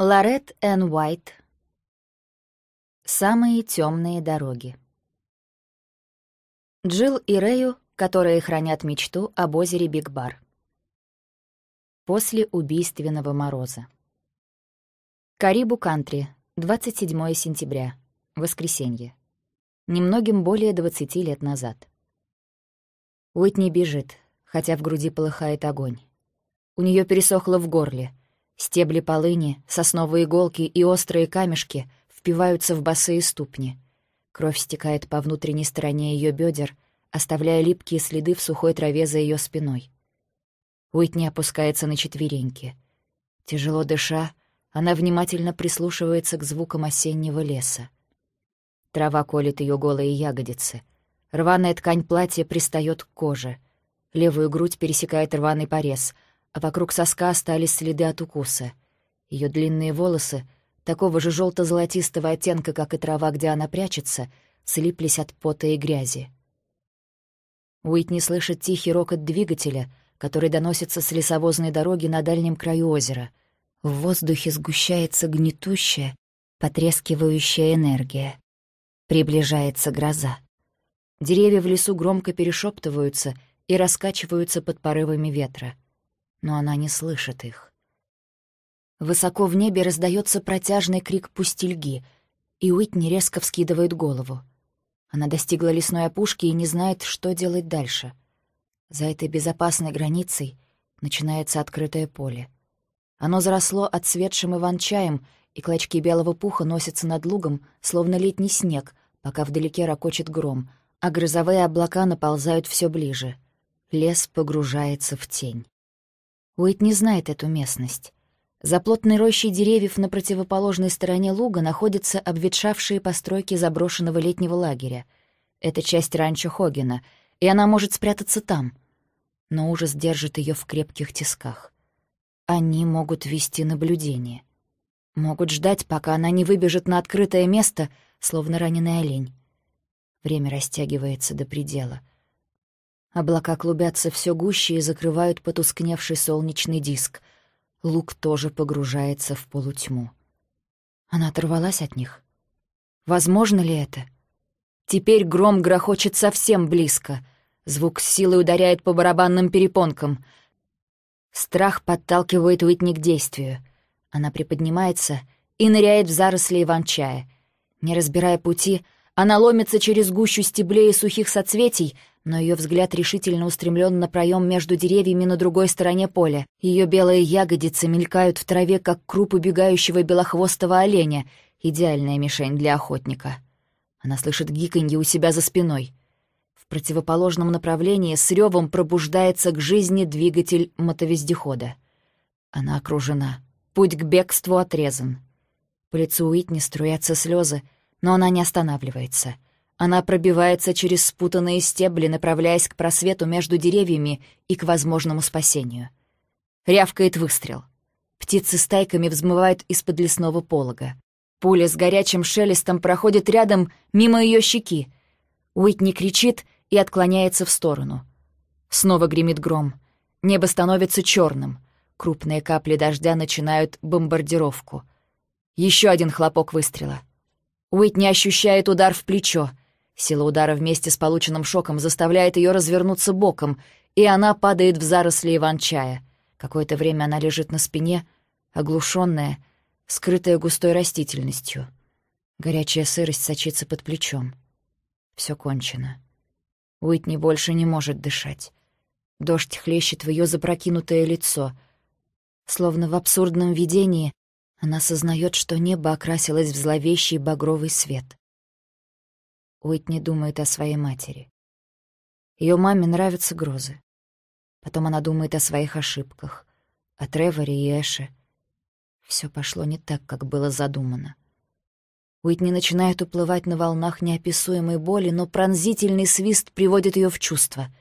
Лорет Энн Уайт. Самые темные дороги. Джилл и Рэю, которые хранят мечту об озере Биг-Бар. После убийственного мороза. Карибу Кантри, 27 сентября, воскресенье. Немногим более 20 лет назад. Уитни бежит, хотя в груди полыхает огонь. У нее пересохло в горле — Стебли полыни, сосновые иголки и острые камешки впиваются в босые ступни. Кровь стекает по внутренней стороне ее бедер, оставляя липкие следы в сухой траве за ее спиной. Уитни опускается на четвереньки. Тяжело дыша, она внимательно прислушивается к звукам осеннего леса. Трава колет ее голые ягодицы. Рваная ткань платья пристает к коже. Левую грудь пересекает рваный порез — а вокруг соска остались следы от укуса. Ее длинные волосы, такого же желто золотистого оттенка, как и трава, где она прячется, слиплись от пота и грязи. Уитни слышит тихий рокот двигателя, который доносится с лесовозной дороги на дальнем краю озера. В воздухе сгущается гнетущая, потрескивающая энергия. Приближается гроза. Деревья в лесу громко перешептываются и раскачиваются под порывами ветра — но она не слышит их. Высоко в небе раздается протяжный крик пустельги, и Уитни резко вскидывает голову. Она достигла лесной опушки и не знает, что делать дальше. За этой безопасной границей начинается открытое поле. Оно заросло отцветшим иван-чаем, и клочки белого пуха носятся над лугом, словно летний снег, пока вдалеке ракочет гром, а грозовые облака наползают все ближе. Лес погружается в тень. Уит не знает эту местность. За плотной рощей деревьев на противоположной стороне луга находятся обветшавшие постройки заброшенного летнего лагеря. Это часть ранчо Хогена, и она может спрятаться там. Но ужас держит ее в крепких тисках. Они могут вести наблюдение. Могут ждать, пока она не выбежит на открытое место, словно раненый олень. Время растягивается до предела — Облака клубятся все гуще и закрывают потускневший солнечный диск. Лук тоже погружается в полутьму. Она оторвалась от них. Возможно ли это? Теперь гром грохочет совсем близко. Звук с силой ударяет по барабанным перепонкам. Страх подталкивает Уитни к действию. Она приподнимается и ныряет в заросли иван-чая. Не разбирая пути, она ломится через гущу стеблей и сухих соцветий, но ее взгляд решительно устремлен на проем между деревьями на другой стороне поля. Ее белые ягодицы мелькают в траве, как круп убегающего белохвостого оленя. Идеальная мишень для охотника. Она слышит гиканье у себя за спиной. В противоположном направлении с ревом пробуждается к жизни двигатель мотовездехода. Она окружена. Путь к бегству отрезан. По лицу Уитни струятся слезы — но она не останавливается. Она пробивается через спутанные стебли, направляясь к просвету между деревьями и к возможному спасению. Рявкает выстрел. Птицы стайками взмывают из-под лесного полога. Пуля с горячим шелестом проходит рядом, мимо ее щеки. Уитни кричит и отклоняется в сторону. Снова гремит гром. Небо становится черным. Крупные капли дождя начинают бомбардировку. Еще один хлопок выстрела. Уитни ощущает удар в плечо. Сила удара вместе с полученным шоком заставляет ее развернуться боком, и она падает в заросли иван-чая. Какое-то время она лежит на спине, оглушенная, скрытая густой растительностью. Горячая сырость сочится под плечом. Все кончено. Уитни больше не может дышать. Дождь хлещет в ее запрокинутое лицо. Словно в абсурдном видении она сознает, что небо окрасилось в зловещий багровый свет. Уитни думает о своей матери. Ее маме нравятся грозы. Потом она думает о своих ошибках, о Треворе и Эше. Все пошло не так, как было задумано. Уитни начинает уплывать на волнах неописуемой боли, но пронзительный свист приводит ее в чувство.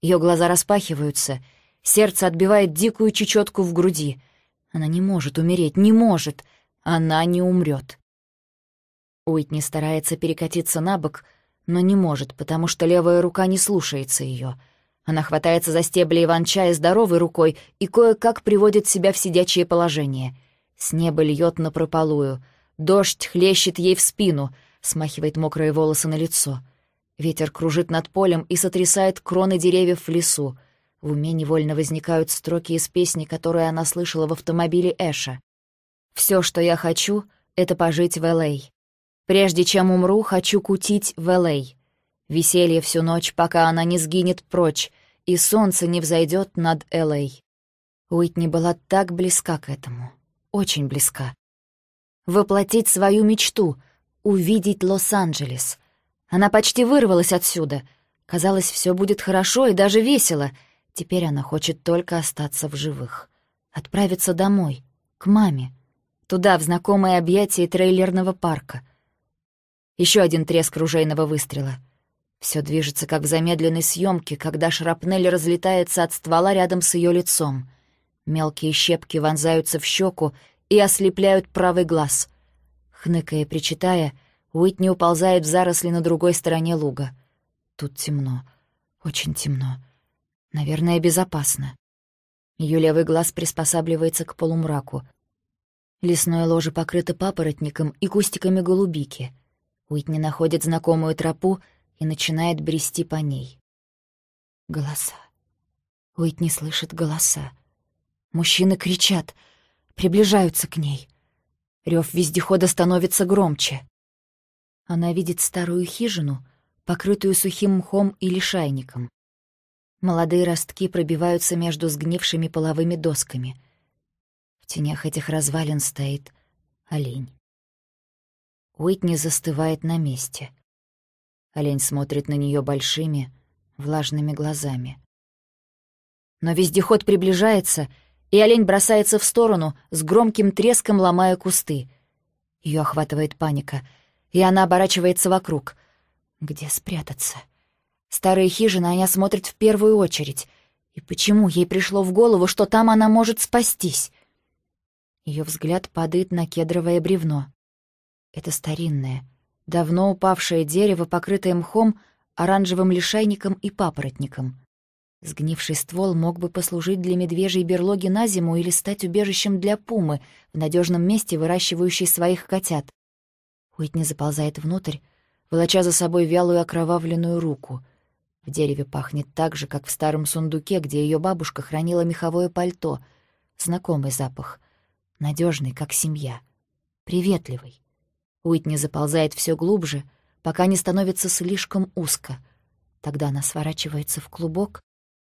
Ее глаза распахиваются, сердце отбивает дикую чечетку в груди — она не может умереть, не может. Она не умрет. Уитни старается перекатиться на бок, но не может, потому что левая рука не слушается ее. Она хватается за стебли иван-чая здоровой рукой и кое-как приводит себя в сидячее положение. С неба льет напропалую. Дождь хлещет ей в спину, смахивает мокрые волосы на лицо. Ветер кружит над полем и сотрясает кроны деревьев в лесу — в уме невольно возникают строки из песни, которые она слышала в автомобиле Эша. «Всё, что я хочу, — это пожить в Л.А. Прежде чем умру, хочу кутить в Л.А. Веселье всю ночь, пока она не сгинет прочь, и солнце не взойдет над Л.А. Уитни была так близка к этому. Очень близка. Воплотить свою мечту — увидеть Лос-Анджелес. Она почти вырвалась отсюда. Казалось, все будет хорошо и даже весело — Теперь она хочет только остаться в живых. Отправиться домой, к маме. Туда, в знакомые объятия трейлерного парка. Еще один треск ружейного выстрела. Все движется, как в замедленной съемке, когда шрапнель разлетается от ствола рядом с ее лицом. Мелкие щепки вонзаются в щеку и ослепляют правый глаз. Хныкая и причитая, Уитни уползает в заросли на другой стороне луга. Тут темно, очень темно. Наверное, безопасно. Ее левый глаз приспосабливается к полумраку. Лесное ложе покрыто папоротником и кустиками голубики. Уитни находит знакомую тропу и начинает брести по ней. Голоса. Уитни слышит голоса. Мужчины кричат, приближаются к ней. Рев вездехода становится громче. Она видит старую хижину, покрытую сухим мхом и лишайником. Молодые ростки пробиваются между сгнившими половыми досками. В тенях этих развалин стоит олень. Уитни застывает на месте. Олень смотрит на нее большими, влажными глазами. Но вездеход приближается, и олень бросается в сторону, с громким треском ломая кусты. Ее охватывает паника, и она оборачивается вокруг. Где спрятаться? — Старые хижины она смотрит в первую очередь. И почему ей пришло в голову, что там она может спастись? Ее взгляд падает на кедровое бревно. Это старинное, давно упавшее дерево, покрытое мхом, оранжевым лишайником и папоротником. Сгнивший ствол мог бы послужить для медвежьей берлоги на зиму или стать убежищем для пумы, в надежном месте выращивающей своих котят. Уитни заползает внутрь, волоча за собой вялую окровавленную руку — в дереве пахнет так же, как в старом сундуке, где ее бабушка хранила меховое пальто. Знакомый запах. надежный, как семья. Приветливый. Уитни заползает все глубже, пока не становится слишком узко. Тогда она сворачивается в клубок,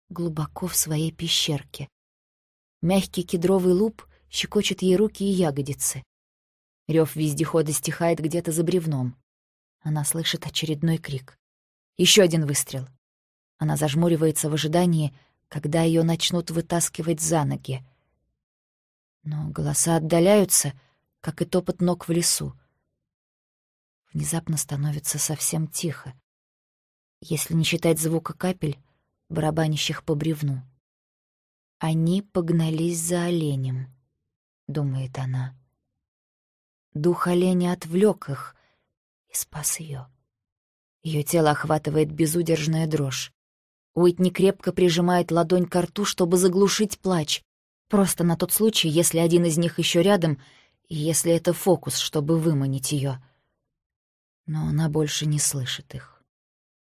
глубоко в своей пещерке. Мягкий кедровый луп щекочет ей руки и ягодицы. Рев вездехода стихает где-то за бревном. Она слышит очередной крик. Еще один выстрел. Она зажмуривается в ожидании, когда ее начнут вытаскивать за ноги. Но голоса отдаляются, как и топот ног в лесу. Внезапно становится совсем тихо, если не считать звука капель, барабанящих по бревну. «Они погнались за оленем», — думает она. Дух оленя отвлек их и спас ее. Ее тело охватывает безудержная дрожь. Уитни крепко прижимает ладонь к рту, чтобы заглушить плач. Просто на тот случай, если один из них еще рядом, и если это фокус, чтобы выманить ее. Но она больше не слышит их.